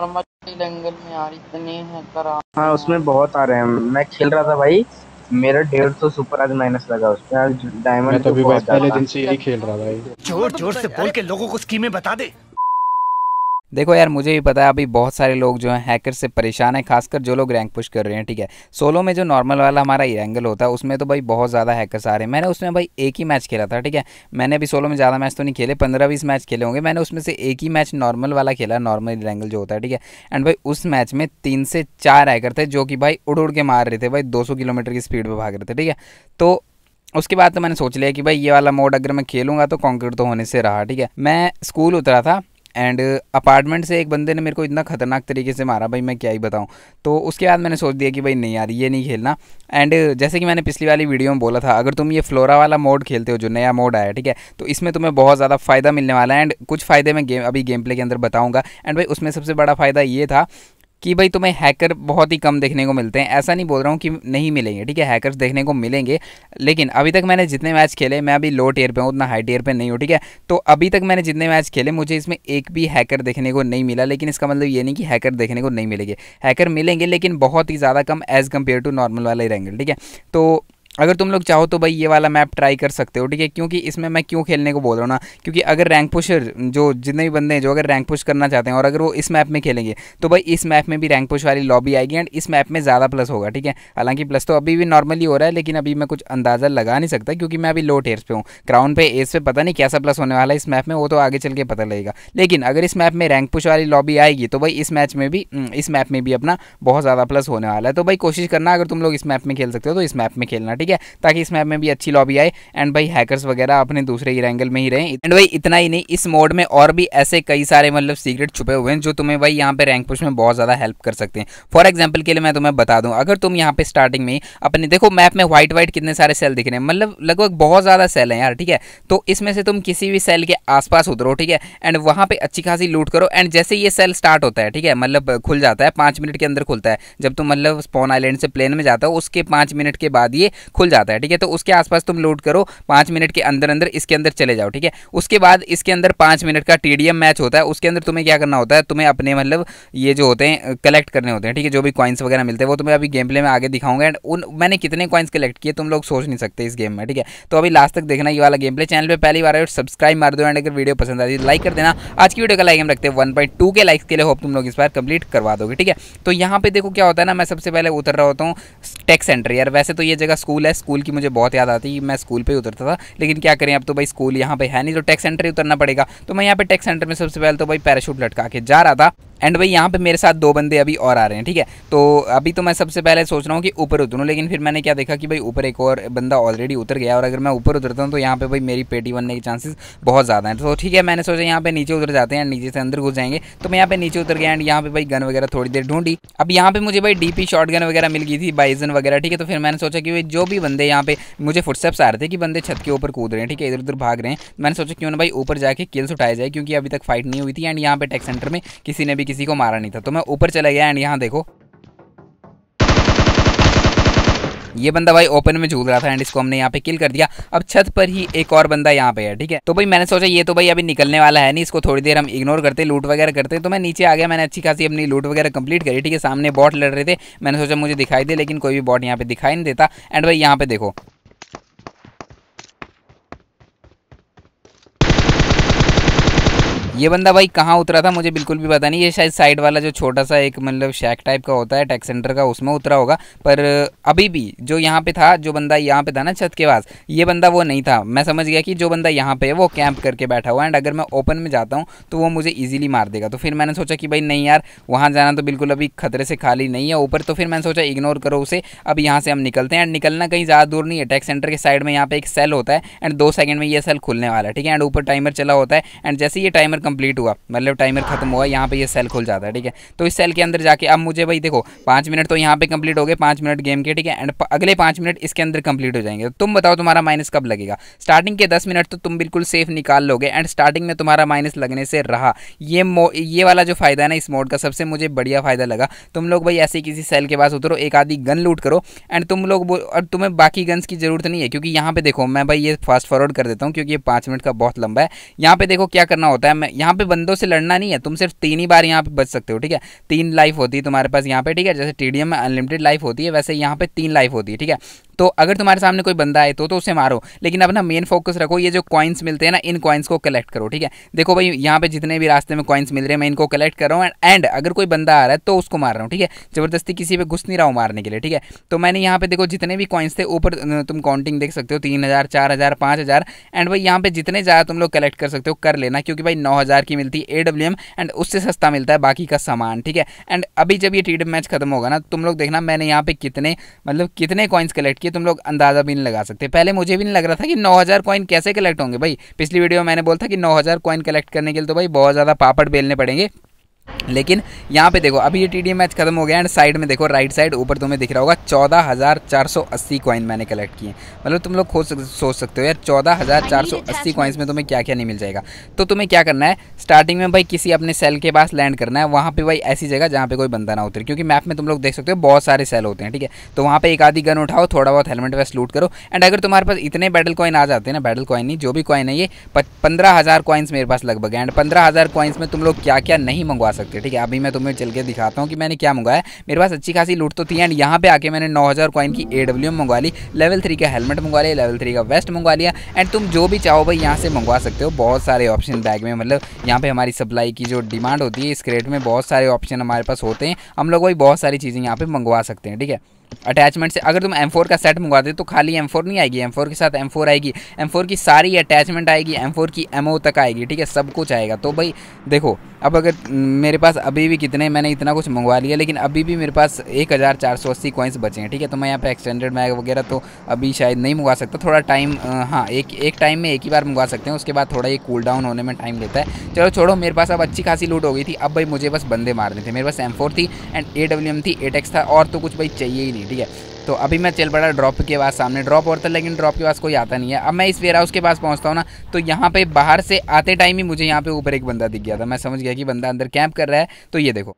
में यार हाँ उसमें बहुत आ रहे हैं मैं खेल रहा था भाई मेरा डेढ़ सौ सुपर आज माइनस लगा उसमें डायमंड तो पहले दिन से यही खेल रहा भाई जोर जोर से बोल के लोगों को स्कीमें बता दे देखो यार मुझे भी पता है अभी बहुत सारे लोग जो हैं हैकर से परेशान हैं खासकर जो लोग रैंक पुश कर रहे हैं ठीक है सोलो में जो नॉर्मल वाला हमारा एंगल होता है उसमें तो भाई बहुत ज़्यादा हैकर्स आ रहे हैं मैंने उसमें भाई एक ही मैच खेला था ठीक है मैंने अभी सोलो में ज़्यादा मैच तो नहीं खेले पंद्रह बीस मैच खेले होंगे मैंने उसमें से एक ही मैच नॉर्मल वाला खेला नॉर्मल एंगल जो होता है ठीक है एंड भाई उस मैच में तीन से चार हैकर थे जो कि भाई उड़ उड़ के मार रहे थे भाई दो किलोमीटर की स्पीड पर भाग रहे थे ठीक है तो उसके बाद तो मैंने सोच लिया कि भाई ये वाला मोड अगर मैं खेलूंगा तो कॉन्क्रीट तो होने से रहा ठीक है मैं स्कूल उतरा था एंड अपार्टमेंट uh, से एक बंदे ने मेरे को इतना ख़तरनाक तरीके से मारा भाई मैं क्या ही बताऊँ तो उसके बाद मैंने सोच दिया कि भाई नहीं यार ये नहीं खेलना एंड uh, जैसे कि मैंने पिछली वाली वीडियो में बोला था अगर तुम ये फ्लोरा वाला मोड खेलते हो जो नया मोड आया ठीक है तो इसमें तुम्हें बहुत ज़्यादा फ़ायदा मिलने वाला है एंड कुछ फ़ायदे मैं गेम अभी गेम प्ले के अंदर बताऊँगा एंड भाई उसमें सबसे बड़ा फ़ायदा ये था कि भाई तुम्हें हैकर बहुत ही कम देखने को मिलते हैं ऐसा नहीं बोल रहा हूँ कि नहीं मिलेंगे ठीक है हैकर्स देखने को मिलेंगे लेकिन अभी तक मैंने जितने मैच खेले मैं अभी लो टेयर पे हूँ उतना हाई टेयर पे नहीं हूँ ठीक है तो अभी तक मैंने जितने मैच खेले मुझे इसमें एक भी हैकर देखने को नहीं मिला लेकिन इसका मतलब ये नहीं कि हैकर देखने को नहीं मिलेंगे हैकर मिलेंगे लेकिन बहुत ही ज़्यादा कम एज़ कम्पेयर टू नॉर्मल ही रहेंगे ठीक है तो अगर तुम लोग चाहो तो भाई ये वाला मैप ट्राई कर सकते हो ठीक है क्योंकि इसमें मैं क्यों खेलने को बोल रहा हूँ ना क्योंकि अगर रैंक पुशर जो जितने भी बंदे हैं जो अगर रैंक पुश करना चाहते हैं और अगर वो इस मैप में खेलेंगे तो भाई इस मैप में भी रैंक पुश वाली लॉबी आएगी एंड इस मैप में ज़्यादा प्लस होगा ठीक है हालांकि प्लस तो अभी भी नॉर्मली हो रहा है लेकिन अभी मैं कुछ अंदाज़ा लगा नहीं सकता क्योंकि मैं अभी लो टेयर्स पर हूँ क्राउन पे एज पे पता नहीं कैसा प्लस होने वाला है इस मैप में वो तो आगे चल के पता लगेगा लेकिन अगर इस मैप में रैंक पुश वाली लॉबी आएगी तो भाई इस मैच में भी हम्म, इस मैप में भी अपना बहुत ज़्यादा प्लस होने वाला है तो भाई कोशिश करना अगर तुम लोग इस मैप में खेल सकते हो तो इस मैप में खेलना ठीक ठीक है ताकि इस मैप में भी अच्छी लॉबी आए एंड भाई हैकर्स वगैरह अपने दूसरे ही रैंगल में ही रहे एंड भाई इतना ही नहीं इस मोड में और भी ऐसे कई सारे मतलब सीक्रेट छुपे हुए हैं जो तुम्हें भाई यहाँ पे रैंक पुश में बहुत ज़्यादा हेल्प कर सकते हैं फॉर एग्जाम्पल के लिए मैं तुम्हें बता दूँ अगर तुम यहाँ पे स्टार्टिंग में अपने देखो मैप में व्हाइट व्हाइट कितने सारे सेल दिख रहे हैं मतलब लगभग बहुत ज़्यादा सेल हैं यार ठीक है तो इसमें से तुम किसी भी सेल के आसपास उतरो ठीक है एंड वहाँ पर अच्छी खासी लूट करो एंड जैसे ये सेल स्टार्ट होता है ठीक है मतलब खुल जाता है पाँच मिनट के अंदर खुलता है जब तुम मतलब स्पॉन आइलैंड से प्लेन में जाता हो उसके पाँच मिनट के बाद ये खुल जाता है ठीक है तो उसके आसपास तुम लोड करो पाँच मिनट के अंदर अंदर इसके अंदर चले जाओ ठीक है उसके बाद इसके अंदर पाँच मिनट का टी मैच होता है उसके अंदर तुम्हें क्या करना होता है तुम्हें अपने मतलब ये जो होते हैं कलेक्ट करने होते हैं ठीक है जो भी कॉइन्स वगैरह मिलते हैं वो तुम्हें अभी गेम प्ले में आगे दिखाऊंगा एंड उन मैंने कितने कॉइन्स कलेक्ट किए तुम लोग सोच नहीं सकते इस गेम में ठीक है तो अभी लास्ट तक देखना ये वाला गेम प्ले चैनल पर पहली बार सब्सक्राइब मार दो एंड अगर वीडियो पसंद आती है लाइक तो कर देना आज की वीडियो का लाइक हम रखते हैं वन पॉइंट के लाइक्स के लिए होप तुम लोग इस बार कंप्लीट करवा दोगे ठीक है तो यहाँ पे देखो क्या होता है ना मैं सबसे पहले उतर रहा होता हूँ टेक सेंटर यार वैसे तो ये जगह स्कूल स्कूल है स्कूल की मुझे बहुत याद आती मैं स्कूल पर उतरता था लेकिन क्या करें अब तो भाई स्कूल यहाँ पे है नहीं तो टैक्स सेंटर ही उतरना पड़ेगा तो मैं यहाँ पे टैक्स सेंटर में सबसे पहले तो भाई पैराशूट लटका के जा रहा था एंड भाई यहाँ पे मेरे साथ दो बंदे अभी और आ रहे हैं ठीक है तो अभी तो मैं सबसे पहले सोच रहा हूँ कि ऊपर उतरूँ लेकिन फिर मैंने क्या देखा कि भाई ऊपर एक और बंदा ऑलरेडी उतर गया और अगर मैं ऊपर उतरता हूँ तो यहाँ पे भाई मेरी पेटी बनने के चांसेस बहुत ज़्यादा हैं तो ठीक है मैंने सोचा यहाँ पे नीचे उतर जाते हैं नीचे से अंदर घुस जाएंगे तो मैं यहाँ पे नीचे उतर गया एंड यहाँ पे भाई गन वगैरह थोड़ी देर ढूंढी अब यहाँ पे मुझे भाई डी शॉट गन वगैरह मिल गई थी बाइजन वगैरह ठीक है तो फिर मैंने सोचा कि भाई जो भी बंदे यहाँ पे मुझे फुटस्टेप्स आ रहे थे कि बंदे छत के ऊपर कूद रहे हैं ठीक है इधर उधर भाग रहे हैं मैंने सोचा क्यों ना भाई ऊपर जाके किल्स उठाए जाए क्योंकि अभी तक फाइट नहीं हुई थी एंड यहाँ पे टेक सेंटर में किसी ने भी किसी को मारा नहीं था तो मैं ऊपर चला गया एंड यहाँ देखो ये बंदा भाई ओपन में झूल रहा था एंड इसको हमने यहाँ पे किल कर दिया अब छत पर ही एक और बंदा यहाँ पे है ठीक है तो भाई मैंने सोचा ये तो भाई अभी निकलने वाला है नहीं इसको थोड़ी देर हम इग्नोर करते लूट वगैरह करते तो मैं नीचे आ गया मैंने अच्छी खासी अपनी लूट वगैरह कंप्लीट करी ठीक है सामने बॉट लड़ रहे थे मैंने सोचा मुझे दिखाई दे लेकिन कोई भी बॉट यहाँ पे दिखाई नहीं देता एंड भाई यहाँ पे देखो ये बंदा भाई कहाँ उतरा था मुझे बिल्कुल भी पता नहीं ये शायद साइड वाला जो छोटा सा एक मतलब शैक टाइप का होता है टैक्स सेंटर का उसमें उतरा होगा पर अभी भी जो यहाँ पे था जो बंदा यहाँ पे था ना छत के पास ये बंदा वो नहीं था मैं समझ गया कि जो बंदा यहाँ पे है वो कैंप करके बैठा हुआ है एंड अगर मैं ओपन में जाता हूँ तो वो मुझे ईजिली मार देगा तो फिर मैंने सोचा कि भाई नहीं यार वहाँ जाना तो बिल्कुल अभी खतरे से खाली नहीं है ऊपर तो फिर मैंने सोचा इग्नोर करो उसे अब यहाँ से हम निकलते हैं एंड निकलना कहीं ज़्यादा दूर नहीं है टैक्स सेंटर के साइड में यहाँ पे एक सेल होता है एंड दो सेकंड में ये सेल खुलने वाला है ठीक है एंड ऊपर टाइमर चला होता है एंड जैसे ये टाइमर कंप्लीट हुआ मतलब टाइमर खत्म हुआ यहाँ पे ये सेल खुल जाता है ठीक है तो इस सेल के अंदर जाके अब मुझे भाई देखो पाँच मिनट तो यहाँ पे कंप्लीट हो गए पाँच मिनट गेम के ठीक है एंड अगले पाँच मिनट इसके अंदर कंप्लीट हो जाएंगे तो तुम बताओ तुम्हारा माइनस कब लगेगा स्टार्टिंग के दस मिनट तो तुम बिल्कुल सेफ निकाल लोगे एंड स्टार्टिंग में तुम्हारा माइनस लगने से रहा ये ये वाला जो फायदा है ना इस मोड का सबसे मुझे बढ़िया फायदा लगा तुम लोग भाई ऐसे किसी सेल के पास उतरो एक आधी गन लूट करो एंड तुम लोग और तुम्हें बाकी गन्स की ज़रूरत नहीं है क्योंकि यहाँ पे देखो मैं भाई ये फास्ट फॉरवर्ड कर देता हूँ क्योंकि ये पाँच मिनट का बहुत लंबा है यहाँ पे देखो क्या करना होता है मैं यहाँ पे बंदों से लड़ना नहीं है तुम सिर्फ तीन ही बार यहाँ पे बच सकते हो ठीक है तीन लाइफ होती है तुम्हारे पास यहाँ पे ठीक है जैसे टी में अनलिमिटेड लाइफ होती है वैसे यहाँ पे तीन लाइफ होती है ठीक है तो अगर तुम्हारे सामने कोई बंदा आए तो तो उसे मारो लेकिन अपना मेन फोकस रखो ये जो कॉइन्स मिलते हैं ना इन कॉइन्स को कलेक्ट करो ठीक है देखो भाई यहाँ पे जितने भी रास्ते में कॉइन्स मिल रहे हैं मैं इनको कलेक्ट कर रहा हूँ एंड अगर कोई बंदा आ रहा है तो उसको मार रहा हूँ ठीक है जबरदस्ती किसी पर घुस नहीं रहा हूँ मारने के लिए ठीक है तो मैंने यहाँ पे देखो जितने भी कॉइन्स थे ऊपर तुम काउंटिंग देख सकते हो तीन हज़ार चार हज़ार पाँच हज़ार एंड भाई यहाँ पे जितने ज़्यादा तुम लोग कलेक्ट कर सकते हो कर लेना क्योंकि भाई नौ हज़ार की मिलती है ए डब्ल्यू एम एंड उससे सस्ता मिलता है बाकी का सामान ठीक है एंड अभी जब ये टी मैच खत्म होगा ना तुम लोग देखना मैंने यहाँ पे कितने मतलब कितने कॉइन्स कलेक्ट किए तुम लोग अंदाज़ा भी नहीं लगा सकते पहले मुझे भी नहीं लग रहा था कि नौ हज़ार कॉइन कैसे कलेक्ट होंगे भाई पिछली वीडियो में मैंने बोला था कि नौ हज़ार कॉइन कलेक्ट करने के लिए तो भाई बहुत ज़्यादा पापड़ बेलने पड़ेंगे लेकिन यहाँ पे देखो अभी ये टी डी मैच खत्म हो गया एंड साइड में देखो राइट साइड ऊपर तुम्हें दिख रहा होगा चौदह हज़ार चार सौ अस्सी कॉइन मैंने कलेक्ट किए मतलब तुम लोग खोज सोच सकते हो यार चौदह हज़ार चार सौ अस्सी कॉइन्स में तुम्हें क्या क्या नहीं मिल जाएगा तो तुम्हें क्या करना है स्टार्टिंग में भाई किसी अपने सेल के पास लैंड करना है वहाँ पर भाई ऐसी जगह जहाँ पर कोई बंदा ना उतरे क्योंकि मैप में तुम लोग देख सकते हो बहुत सारे सेल होते हैं ठीक है तो वहाँ पर एक आधी गन उठाओ थोड़ा बहुत हेलमेट वैस लूट करो एंड अगर तुम्हारे पास इतने बैटल कॉइन आ जाते हैं ना बैटल कॉइन नहीं जो भी कॉइन है ये पंद्रह हज़ार कॉइन्स मेरे पास लगभग है एंड पंद्रह हज़ार कॉइन्स में तुम लोग क्या क्या नहीं मंगवा सकते हो ठीक है अभी मैं तुम्हें चल के दिखाता हूँ कि मैंने क्या मंगाया मेरे पास अच्छी खासी लूट तो थी एंड यहाँ पे आके मैंने नौ हज़ार कॉइन की ए डब्ल्यू मंगवा ली लेवल थ्री का हेलमेट मंगवा लिया लेवल थ्री का वेस्ट मंगवा लिया एंड तुम जो भी चाहो भाई यहाँ से मंगवा सकते हो बहुत सारे ऑप्शन बैग में मतलब यहाँ पर हमारी सप्लाई की जो डिमांड होती है इस क्रेट में बहुत सारे ऑप्शन हमारे पास होते हैं हम लोग भाई बहुत सारी चीज़ें यहाँ पर मंगवा सकते हैं ठीक है अटैचमेंट से अगर तुम एम फोर का सेट मंगवाते हो तो खाली एम फोर नहीं आएगी एम फोर के साथ एम फोर आएगी एम फोर की सारी अटैचमेंट आएगी एम फोर की एम ओ तक आएगी ठीक है सब कुछ आएगा तो भाई देखो अब अगर मेरे पास अभी भी कितने मैंने इतना कुछ मंगवा लिया लेकिन अभी भी मेरे पास एक हज़ार चार सौ अस्सी कॉइन्स बचे हैं ठीक है तो मैं यहाँ पर एक्सटेंडेड मैग वगैरह तो अभी शायद नहीं मंगवा सकता थोड़ा टाइम हाँ एक एक टाइम में एक ही बार मंगवा सकते हैं उसके बाद थोड़ा ये कूल डाउन होने में टाइम लेता है चलो छोड़ो मेरे पास अब अच्छी खासी लूट हो गई थी अब भाई मुझे बस बंदे मारने थे मेरे पास एम फोर थी एंड ए डब्ल्यू एम थी एट था और तो कुछ भाई चाहिए ही नहीं ठीक है तो अभी मैं चल पड़ा ड्रॉप के पास सामने ड्रॉप और था तो लेकिन ड्रॉप के पास कोई आता नहीं है अब मैं इस वेयर हाउस के पास पहुंचता हूँ ना तो यहाँ पे बाहर से आते टाइम ही मुझे यहाँ पे ऊपर एक बंदा दिख गया था मैं समझ गया कि बंदा अंदर कैंप कर रहा है तो ये देखो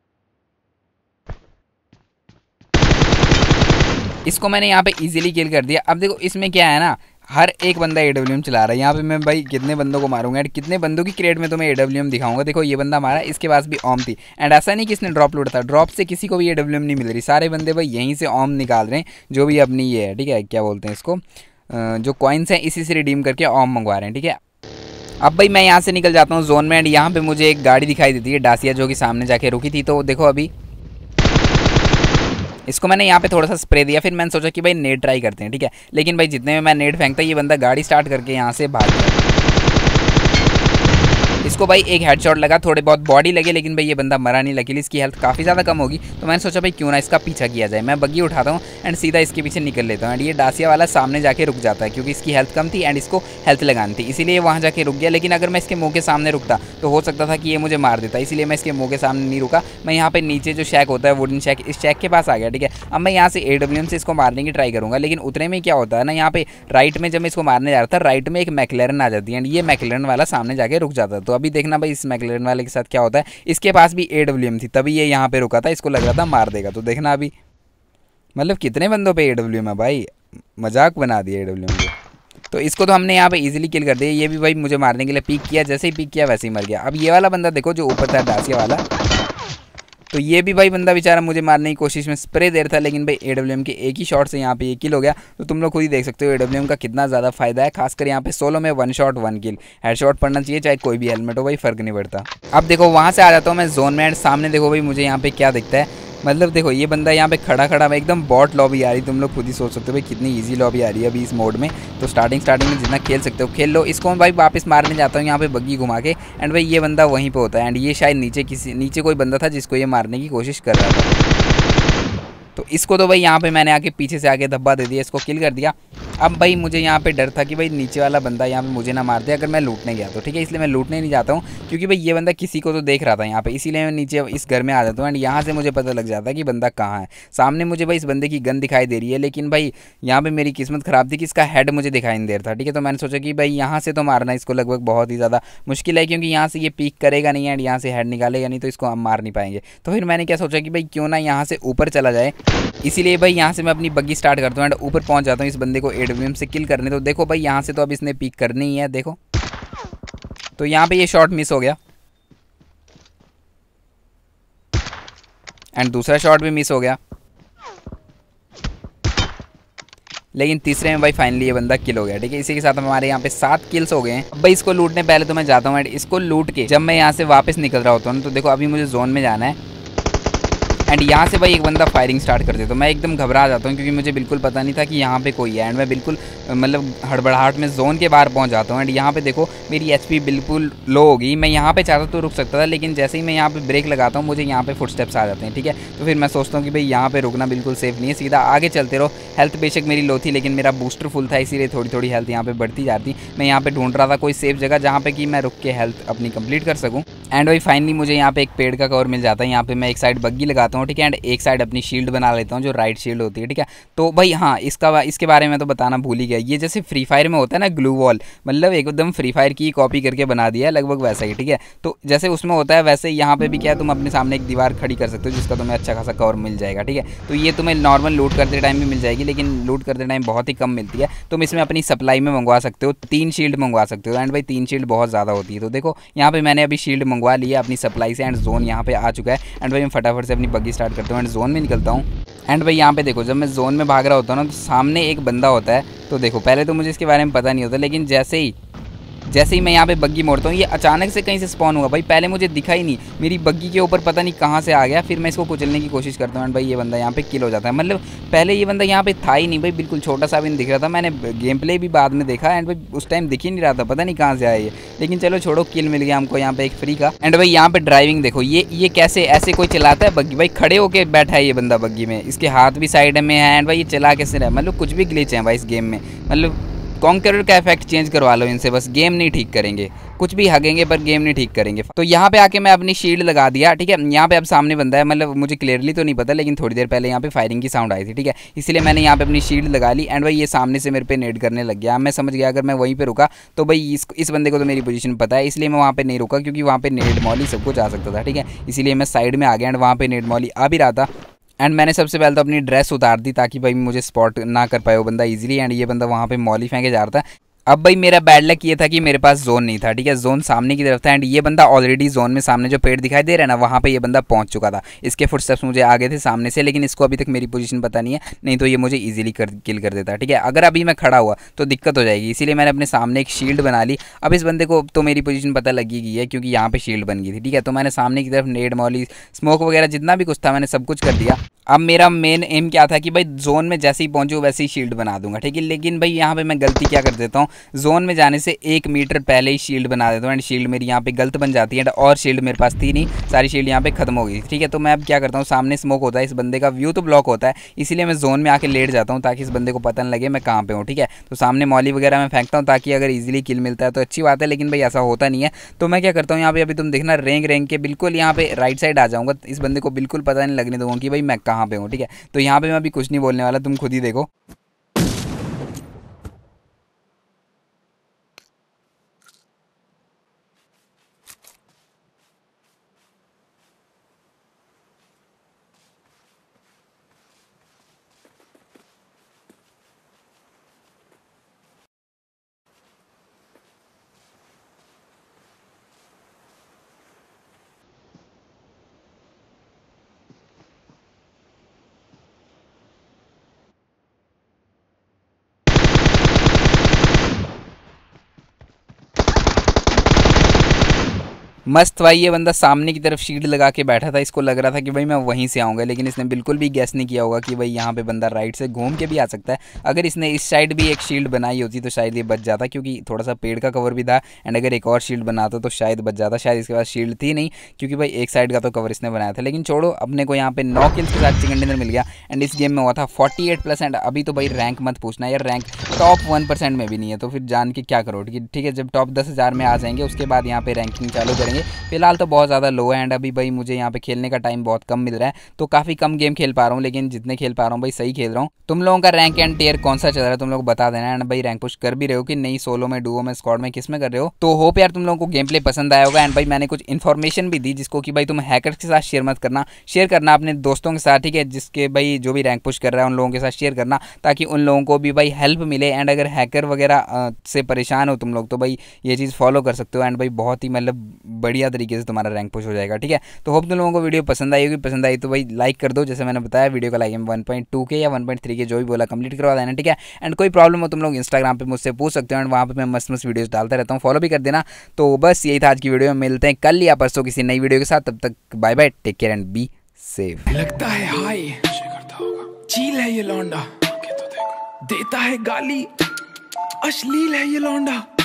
इसको मैंने यहाँ पे इजीली किल कर दिया अब देखो इसमें क्या है ना हर एक बंदा ए डब्ल्यू एम चला रहा है यहाँ पे मैं भाई कितने बंदों को मारूंगा एंड कितने बंदों की क्रिएट में तो मैं ए डब्ल्यू एम दिखाऊंगा देखो ये बंदा मारा इसके पास भी ऑम थी एंड ऐसा नहीं कि इसने ड्रॉप लूटा था ड्रॉप से किसी को भी ए डब्ल्यू एम नहीं मिल रही सारे बंदे भाई यहीं से ऑम निकाल रहे हैं जो भी अपनी ये है ठीक है क्या बोलते हैं इसको जो कॉइन्स हैं इसी से रिडीम करके ऑम मंगवा रहे हैं ठीक है अब भाई मैं यहाँ से निकल जाता हूँ जोन में एंड यहाँ पे मुझे एक गाड़ी दिखाई देती है डासिया जो कि सामने जाके रुकी थी तो देखो अभी इसको मैंने यहाँ पे थोड़ा सा स्प्रे दिया फिर मैंने सोचा कि भाई नेट ट्राई करते हैं ठीक है लेकिन भाई जितने में मैं नेट फेंकता ये बंदा गाड़ी स्टार्ट करके यहाँ से भाग गया इसको भाई एक हेडशॉट लगा थोड़े बहुत बॉडी लगे लेकिन भाई ये बंदा मरा नहीं लगे इसकी हेल्थ काफ़ी ज़्यादा कम होगी तो मैंने सोचा भाई क्यों ना इसका पीछा किया जाए मैं बग्गी उठाता हूँ एंड सीधा इसके पीछे निकल लेता हूँ एंड ये डासिया वाला सामने जाके रुक जाता है क्योंकि इसकी हेल्थ कम थी एंड इसको हेल्थ लगानी थी इसीलिए वहाँ जाके रुक गया लेकिन अगर मैं इसके मुँह के सामने रुकता तो हो सकता था कि ये मुझे मार देता इसीलिए मैं इसके मुँह के सामने नहीं रुका मैं यहाँ पर नीचे जो शेक होता है वुडन शेक इस शैक के पास आ गया ठीक है अब मैं यहाँ से ए से इसको मारने की ट्राई करूँगा लेकिन उतने में क्या होता है ना यहाँ पे राइट में जब मैं इसको मारने जा रहा था राइट में एक मैकलेरन आ जाती है एंड ये मैकलेरन वाला सामने जाके रुक जाता तो अभी देखना भाई इस मैकलेन वाले के साथ क्या होता है इसके पास भी ए थी तभी ये यहाँ पर रुका था इसको लग रहा था मार देगा तो देखना अभी मतलब कितने बंदों पे ए है भाई मजाक बना दिया ए डब्ल्यू तो इसको तो हमने यहाँ पे इजीली किल कर दिया ये भी भाई मुझे मारने के लिए पिक किया जैसे ही पिक किया वैसे ही मर गया अब ये वाला बंदा देखो जो ऊपर था डासिया वाला तो ये भी भाई बंदा बेचारा मुझे मारने की कोशिश में स्प्रे दे रहा था लेकिन भाई ए के एक ही शॉट से यहाँ पे ये किल हो गया तो तुम लोग खुद ही देख सकते हो ए का कितना ज़्यादा फायदा है खासकर यहाँ पे सोलो में one shot one kill head shot पड़ना चाहिए चाहे कोई भी हेलमेट हो भाई फर्क नहीं पड़ता अब देखो वहाँ से आ जाता हूँ मैं जोन में एंड सामने देखो भाई मुझे यहाँ पे क्या दिखता है मतलब देखो ये बंदा यहाँ पे खड़ा खड़ा मैं एकदम बॉट लॉबी आ रही तुम लोग खुद ही सोच सकते हो भाई कितनी ईजी लॉबी आ रही है अभी इस मोड में तो स्टार्टिंग स्टार्टिंग में जितना खेल सकते हो खेल लो इसको मैं भाई वापस मारने जाता हूँ यहाँ पे बग्गी घुमा के एंड भाई ये बंदा वहीं पर होता है एंड ये शायद नीचे किसी नीचे कोई बंदा था जिसको ये मारने की कोशिश कर रहा था तो इसको तो भाई यहाँ पे मैंने आके पीछे से आके धब्बा दे दिया इसको किल कर दिया अब भाई मुझे यहाँ पे डर था कि भाई नीचे वाला बंदा यहाँ पे मुझे ना मार दे अगर मैं लूटने गया तो ठीक है इसलिए मैं लूटने नहीं जाता हूँ क्योंकि भाई ये बंदा किसी को तो देख रहा था यहाँ पे इसीलिए मैं नीचे इस घर में आ जाता हूँ एंड यहाँ से मुझे पता लग जाता है कि बंदा कहाँ है सामने मुझे भाई इस बंदे की गन दिखाई दे रही है लेकिन भाई यहाँ पर मेरी किस्मत ख़राब थी कि इसका हेड मुझे दिखाई नहीं दे रहा था ठीक है तो मैंने सोचा कि भाई यहाँ से तो मारना इसको लगभग बहुत ही ज़्यादा मुश्किल है क्योंकि यहाँ से ये पीक करेगा नहीं एंड यहाँ से हेड निकालेगा नहीं तो इसको हम मार नहीं पाएंगे तो फिर मैंने क्या सोचा कि भाई क्यों ना यहाँ से ऊपर चला जाए इसीलिए भाई यहाँ से मैं अपनी बग्गी स्टार्ट करता हूँ एंड ऊपर पहुँच जाता हूँ इस बंदे को वेम से किल करने तो देखो भाई यहाँ से तो अब इसने पिक करनी ही है देखो तो यहाँ पे ये शॉट मिस हो गया एंड दूसरा शॉट भी मिस हो गया लेकिन तीसरे में भाई फाइनली ये बंदा किल हो गया ठीक है इसी के साथ हमारे यहाँ पे सात किल्स हो गए हैं भाई इसको लूटने पहले तो मैं जाता हूँ एंड इसको लूट के जब मैं यहाँ से वापस निकल रहा होता हूँ तो देखो अभी मुझे जोन में जाना है एंड यहाँ से भाई एक बंदा फायरिंग स्टार्ट कर दे तो मैं एकदम घबरा जाता हूँ क्योंकि मुझे बिल्कुल पता नहीं था कि यहाँ पे कोई है एंड मैं बिल्कुल मतलब हड़बड़ाहट में जोन के बाहर पहुँच जाता हूँ एंड यहाँ पे देखो मेरी एच बिल्कुल लो होगी मैं यहाँ पे चाहता तो रुक सकता था लेकिन जैसे ही मैं यहाँ पर ब्रेक लगाता हूँ मुझे यहाँ पर स्टेप्स आ जाते हैं ठीक है तो फिर मैं सोचता हूँ कि भाई यहाँ पर रुकना बिल्कुल सेफ नहीं है सीधा आगे चलते रहो हेल्थ बेशक मेरी लो थी लेकिन मेरा बूस्टर फुल था इसीलिए थोड़ी थोड़ी हेल्थ यहाँ पर बढ़ती जाती मैं यहाँ पर ढूंढ रहा था कोई सेफ जगह जहाँ पर कि मैं रुक के हेल्थ अपनी कंप्लीट कर सकूँ एंड वही फाइनली मुझे यहाँ पे एक पेड़ का कवर मिल जाता है यहाँ पे मैं एक साइड बग्गी लगाता हूँ ठीक है एंड एक साइड अपनी शील्ड बना लेता हूँ जो राइट शील्ड होती है ठीक है तो भाई हाँ इसका इसके बारे में तो बताना भूल ही गया ये जैसे फ्री फायर में होता है ना ग्लू वॉल मतलब एकदम फ्री फायर की कॉपी करके बना दिया है लगभग वैसा ही ठीक है तो जैसे उसमें होता है वैसे यहाँ पर भी क्या है तुम अपने सामने एक दीवार खड़ी कर सकते हो जिसका तुम्हें अच्छा खासा कवर मिल जाएगा ठीक है तो ये तुम्हें नॉर्मल लूट करते टाइम भी मिल जाएगी लेकिन लूट करते टाइम बहुत ही कम मिलती है तुम इसमें अपनी सप्लाई में मंगवा सकते हो तीन शील्ड मंगवा सकते हो एंड भाई तीन शील्ड बहुत ज़्यादा होती है तो देखो यहाँ पर मैंने अभी शील्ड मंगवा लिया अपनी सप्लाई से एंड जोन यहाँ पे आ चुका है एंड भाई मैं फटाफट से अपनी बग्गी स्टार्ट करता हूँ एंड जोन में निकलता हूँ एंड भाई यहाँ पे देखो जब मैं जोन में भाग रहा होता हूँ ना तो सामने एक बंदा होता है तो देखो पहले तो मुझे इसके बारे में पता नहीं होता लेकिन जैसे ही जैसे ही मैं यहाँ पे बग्गी मोड़ता हूँ ये अचानक से कहीं से स्पॉन हुआ भाई पहले मुझे दिखा ही नहीं मेरी बग्गी के ऊपर पता नहीं कहाँ से आ गया फिर मैं इसको कुचलने की कोशिश करता हूँ भाई ये बंदा यहाँ पे किल हो जाता है मतलब पहले ये बंदा यहाँ पे था ही नहीं भाई बिल्कुल छोटा सा भी नहीं दिख रहा था मैंने गेम प्ले भी बाद में देखा एंड भाई उस टाइम दिख ही नहीं रहा था पता नहीं कहाँ से आया ये लेकिन चलो छोड़ो किल मिल गया हमको यहाँ पे एक फ्री का एंड भाई यहाँ पे ड्राइविंग देखो ये ये कैसे ऐसे कोई चलाता है बग्गी भाई खड़े होकर बैठा है ये बंदा बग्गी में इसके हाथ भी साइड में है एंड भाई ये चला कैसे रहा मतलब कुछ भी ग्लिच है भाई इस गेम में मतलब कॉन्करर का इफेक्ट चेंज करवा लो इनसे बस गेम नहीं ठीक करेंगे कुछ भी हगेंगे पर गेम नहीं ठीक करेंगे तो यहाँ पे आके मैं अपनी शील्ड लगा दिया ठीक है यहाँ पे अब सामने बंदा है मतलब मुझे क्लियरली तो नहीं पता लेकिन थोड़ी देर पहले यहाँ पे फायरिंग की साउंड आई थी ठीक है इसलिए मैंने यहाँ पे अपनी शील्ड लगा ली एंड भाई ये सामने से मेरे पे नेट करने लग गया मैं समझ गया अगर मैं वहीं पर रुका तो भाई इस इस बंदे को तो मेरी पोजीशन पता है इसलिए मैं वहाँ पर नहीं रुका क्योंकि वहाँ पर नेट मॉली सब कुछ आ सकता था ठीक है इसीलिए मैं साइड में आ गया एंड वहाँ पर नेट मॉली आ भी रहा था एंड मैंने सबसे पहले तो अपनी ड्रेस उतार दी ताकि भाई मुझे स्पॉट ना कर पाए वो बंदा इजीली एंड ये बंदा वहाँ पे मॉली फेंके जा रहा था अब भाई मेरा बैड लक ये था कि मेरे पास जोन नहीं था ठीक है जोन सामने की तरफ था एंड ये बंदा ऑलरेडी जोन में सामने जो पेड़ दिखाई दे रहा है ना वहाँ पे ये बंदा पहुँच चुका था इसके फुटस्टेप्स मुझे आगे थे सामने से लेकिन इसको अभी तक मेरी पोजीशन पता नहीं है नहीं तो ये मुझे ईजिली कर किल कर देता ठीक है अगर अभी मैं खड़ा हुआ तो दिक्कत हो जाएगी इसीलिए मैंने अपने सामने एक शील्ड बना ली अब इस बंदे को तो मेरी पोजीशन पता लगी गई है क्योंकि यहाँ पर शील्ड बन गई थी ठीक है तो मैंने सामने की तरफ नेड मॉली स्मोक वगैरह जितना भी कुछ था मैंने सब कुछ कर दिया अब मेरा मेन एम क्या था कि भाई जोन में जैसे ही पहुंचूँ वैसे ही शील्ड बना दूंगा ठीक है लेकिन भाई यहाँ पे मैं गलती क्या कर देता हूँ जोन में जाने से एक मीटर पहले ही शील्ड बना देता हूँ एंड शील्ड मेरी यहाँ पे गलत बन जाती है एंड और शील्ड मेरे पास थी नहीं सारी शील्ड यहाँ पे खत्म हो गई ठीक है तो मैं अब क्या करता हूँ सामने स्मोक होता है इस बंदे का व्यू तो ब्लॉक होता है इसीलिए मैं जोन में आके लेट जाता हूँ ताकि इस बंदे को पता नहीं लगे मैं कहाँ पे हूँ ठीक है तो सामने मॉली वगैरह मैं फेंकता हूँ ताकि अगर ईजिली किल मिलता है तो अच्छी बात है लेकिन भाई ऐसा होता नहीं है तो मैं क्या करता हूँ यहाँ पे अभी तुम देखना रेंग रेंग के बिल्कुल यहाँ पे राइट साइड आ जाऊँगा इस बंदे को बिल्कुल पता नहीं लगने दूंगा कि भाई मैं कहाँ पे हूँ ठीक है तो यहाँ पे मैं अभी कुछ नहीं बोलने वाला तुम खुद ही देखो मस्त भाई ये बंदा सामने की तरफ शील्ड लगा के बैठा था इसको लग रहा था कि भाई मैं वहीं से आऊँगा लेकिन इसने बिल्कुल भी गैस नहीं किया होगा कि भाई यहाँ पे बंदा राइट से घूम के भी आ सकता है अगर इसने इस साइड भी एक शील्ड बनाई होती तो शायद ये बच जाता क्योंकि थोड़ा सा पेड़ का कवर भी था एंड अगर एक और शील्ड बनाता तो शायद बच जाता शायद इसके पास शील्ड थी नहीं क्योंकि भाई एक साइड का तो कवर इसने बनाया था लेकिन छोड़ो अपने को यहाँ पे नौ किल्स के साथ चिकन डिनर मिल गया एंड इस गेम में हुआ था फोर्टी एट प्लस एंड अभी तो भाई रैंक मत पूछना यार रैंक टॉप वन परसेंट में भी नहीं है तो फिर जान के क्या करो ठीक है जब टॉप दस हज़ार में आ जाएंगे उसके बाद यहाँ पे रैंकिंग चालू करेंगे जाएंगे फिलहाल तो बहुत ज़्यादा लो है एंड अभी भाई मुझे यहाँ पे खेलने का टाइम बहुत कम मिल रहा है तो काफ़ी कम गेम खेल पा रहा हूँ लेकिन जितने खेल पा रहा हूँ भाई सही खेल रहा हूँ तुम लोगों का रैंक एंड टेयर कौन सा चल रहा है तुम लोग बता देना एंड भाई रैंक पुश कर भी रहे हो कि नहीं सोलो में डुओ में स्कॉड में किस में कर रहे हो तो होप यार तुम लोगों को गेम प्ले पसंद आया होगा एंड भाई मैंने कुछ इन्फॉर्मेशन भी दी जिसको कि भाई तुम हैकर के साथ शेयर मत करना शेयर करना अपने दोस्तों के साथ ठीक है जिसके भाई जो भी रैंक पुश कर रहा है उन लोगों के साथ शेयर करना ताकि उन लोगों को भी भाई हेल्प मिले एंड अगर हैकर वगैरह से परेशान हो तुम लोग तो भाई ये चीज़ फॉलो कर सकते हो एंड भाई बहुत ही मतलब बढ़िया तरीके से तुम्हारा रैंक पुश हो जाएगा ठीक है तो होप तुम लोगों को वीडियो पसंद आई होगी पसंद आई तो भाई लाइक कर दो जैसे मैंने बताया वीडियो का लाइक वन पॉइंट टू के या वन पॉइंट थ्री के जो भी बोला कंप्लीट करवा देना ठीक है एंड कोई प्रॉब्लम हो तुम लोग इंस्टाग्राम पर मुझसे पूछ सकते हो एंड वहाँ पर मैं मस्त मस्त वीडियोज़ डालता रहता हूँ फॉलो भी कर देना तो बस यही था आज की वीडियो में मिलते हैं कल या परसों किसी नई वीडियो के साथ तब तक bye bye take care and be safe लगता है हाय चील है ये लौंडा देता है गाली अश्लील है ये लौंडा